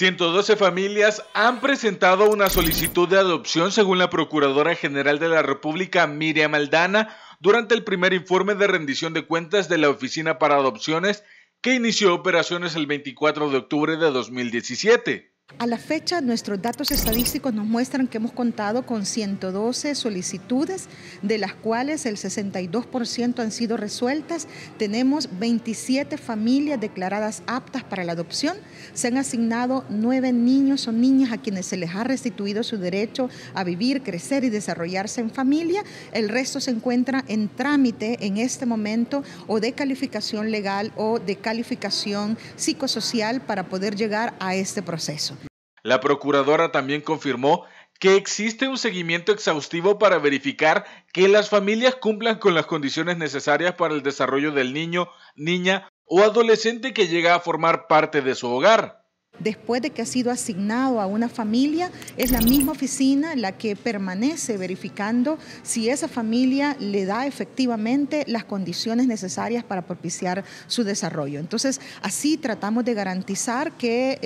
112 familias han presentado una solicitud de adopción según la Procuradora General de la República, Miriam Aldana, durante el primer informe de rendición de cuentas de la Oficina para Adopciones que inició operaciones el 24 de octubre de 2017. A la fecha, nuestros datos estadísticos nos muestran que hemos contado con 112 solicitudes, de las cuales el 62% han sido resueltas. Tenemos 27 familias declaradas aptas para la adopción. Se han asignado nueve niños o niñas a quienes se les ha restituido su derecho a vivir, crecer y desarrollarse en familia. El resto se encuentra en trámite en este momento o de calificación legal o de calificación psicosocial para poder llegar a este proceso. La procuradora también confirmó que existe un seguimiento exhaustivo para verificar que las familias cumplan con las condiciones necesarias para el desarrollo del niño, niña o adolescente que llega a formar parte de su hogar después de que ha sido asignado a una familia, es la misma oficina la que permanece verificando si esa familia le da efectivamente las condiciones necesarias para propiciar su desarrollo. Entonces, así tratamos de garantizar que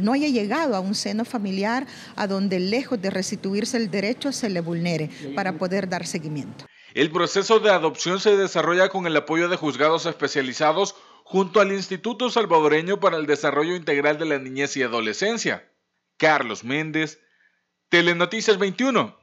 no haya llegado a un seno familiar a donde lejos de restituirse el derecho se le vulnere para poder dar seguimiento. El proceso de adopción se desarrolla con el apoyo de juzgados especializados junto al Instituto Salvadoreño para el Desarrollo Integral de la Niñez y Adolescencia. Carlos Méndez, Telenoticias 21,